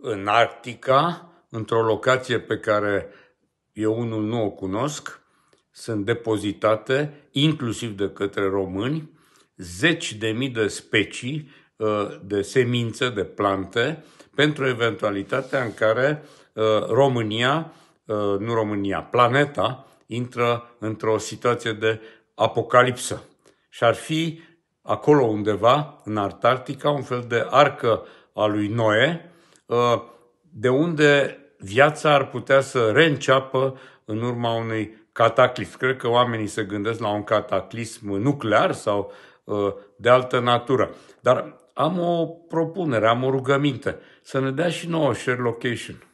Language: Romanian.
în Arctica, într-o locație pe care eu unul nu o cunosc, sunt depozitate, inclusiv de către români, zeci de mii de specii uh, de semințe, de plante, pentru eventualitatea în care uh, România, uh, nu România, planeta, intră într-o situație de apocalipsă. Și ar fi acolo undeva, în Antarctica, un fel de arcă a lui Noe, Uh, de unde viața ar putea să reînceapă în urma unui cataclism. Cred că oamenii se gândesc la un cataclism nuclear sau uh, de altă natură. Dar am o propunere, am o rugăminte. Să ne dea și nouă share location.